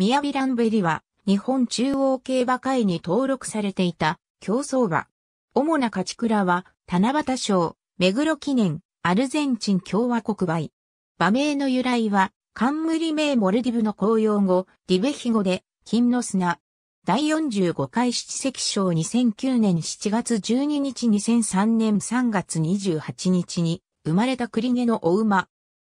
ミヤビランベリは、日本中央競馬会に登録されていた、競走馬。主な勝ち倉は、七夕賞、目黒記念、アルゼンチン共和国梅。馬名の由来は、冠名モルディブの公用語、ディベヒ語で、金の砂。第45回七石賞2009年7月12日2003年3月28日に生まれた栗毛のお馬。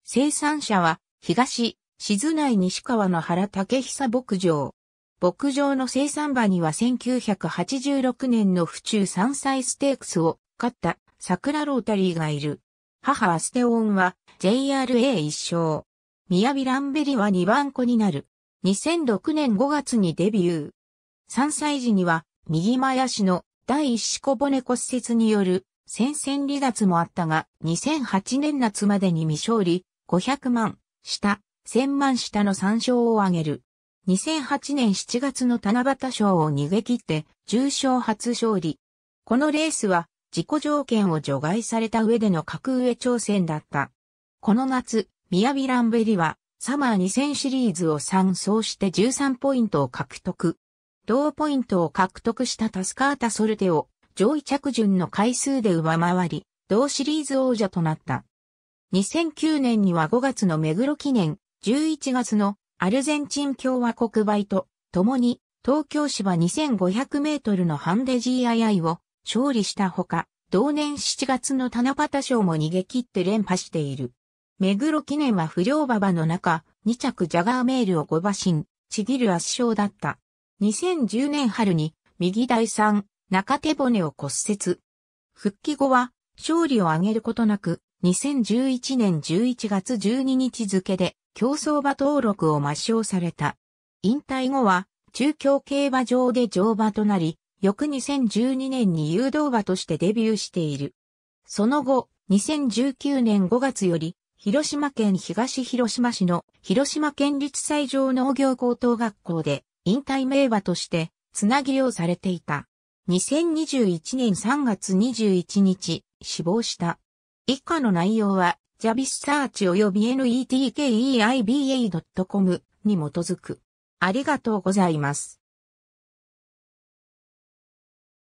生産者は東静内西川の原武久牧場。牧場の生産場には1986年の府中山菜ステークスを買った桜ロータリーがいる。母アステオンは JRA 一生。宮城ランベリは2番子になる。2006年5月にデビュー。山歳時には右前足の第一子小骨骨折による戦線離脱もあったが2008年夏までに未勝利500万した。千万下の3勝を挙げる。2008年7月の七夕賞を逃げ切って、重賞初勝利。このレースは、自己条件を除外された上での格上挑戦だった。この夏、ミヤビランベリは、サマー2000シリーズを3走して13ポイントを獲得。同ポイントを獲得したタスカータ・ソルテを上位着順の回数で上回り、同シリーズ王者となった。2009年には5月の目黒記念11月のアルゼンチン共和国倍と共に東京芝2500メートルのハンデ GII を勝利したほか、同年7月の七夕賞も逃げ切って連覇している。目黒記念は不良馬場の中、2着ジャガーメールを5馬身、ちぎる圧勝だった。2010年春に右第3、中手骨を骨折。復帰後は勝利を挙げることなく、2011年11月12日付で競走馬登録を抹消された。引退後は、中京競馬場で乗馬となり、翌2012年に誘導馬としてデビューしている。その後、2019年5月より、広島県東広島市の広島県立最上農業高等学校で引退名馬としてつなぎをされていた。2021年3月21日、死亡した。以下の内容はジャビスサーチ及び netkeiba.com に基づく。ありがとうございます。